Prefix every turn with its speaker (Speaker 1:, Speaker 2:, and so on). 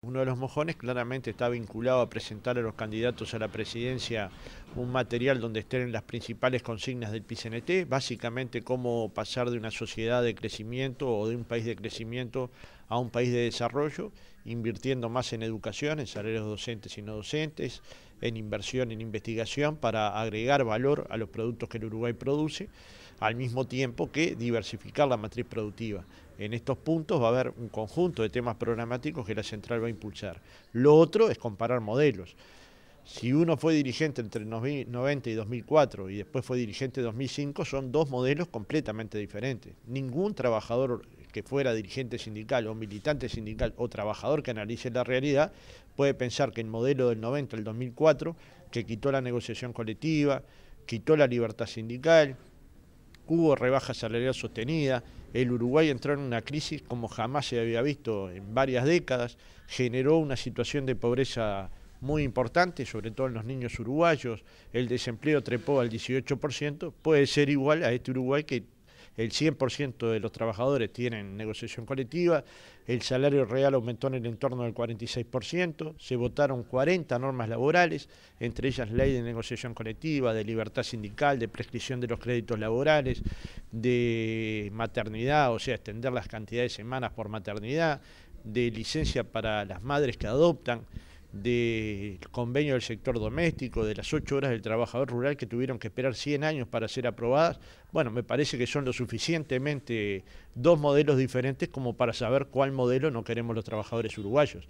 Speaker 1: Uno de los mojones claramente está vinculado a presentar a los candidatos a la presidencia un material donde estén las principales consignas del PCNT, básicamente cómo pasar de una sociedad de crecimiento o de un país de crecimiento a un país de desarrollo, invirtiendo más en educación, en salarios docentes y no docentes, en inversión, en investigación, para agregar valor a los productos que el Uruguay produce, al mismo tiempo que diversificar la matriz productiva en estos puntos va a haber un conjunto de temas programáticos que la central va a impulsar. Lo otro es comparar modelos. Si uno fue dirigente entre 90 y 2004 y después fue dirigente en 2005, son dos modelos completamente diferentes. Ningún trabajador que fuera dirigente sindical o militante sindical o trabajador que analice la realidad puede pensar que el modelo del 90 al 2004, que quitó la negociación colectiva, quitó la libertad sindical, hubo rebaja salarial sostenida, el Uruguay entró en una crisis como jamás se había visto en varias décadas, generó una situación de pobreza muy importante, sobre todo en los niños uruguayos, el desempleo trepó al 18%, puede ser igual a este Uruguay que el 100% de los trabajadores tienen negociación colectiva, el salario real aumentó en el entorno del 46%, se votaron 40 normas laborales, entre ellas ley de negociación colectiva, de libertad sindical, de prescripción de los créditos laborales, de maternidad, o sea, extender las cantidades de semanas por maternidad, de licencia para las madres que adoptan del convenio del sector doméstico, de las ocho horas del trabajador rural que tuvieron que esperar 100 años para ser aprobadas, bueno, me parece que son lo suficientemente dos modelos diferentes como para saber cuál modelo no queremos los trabajadores uruguayos.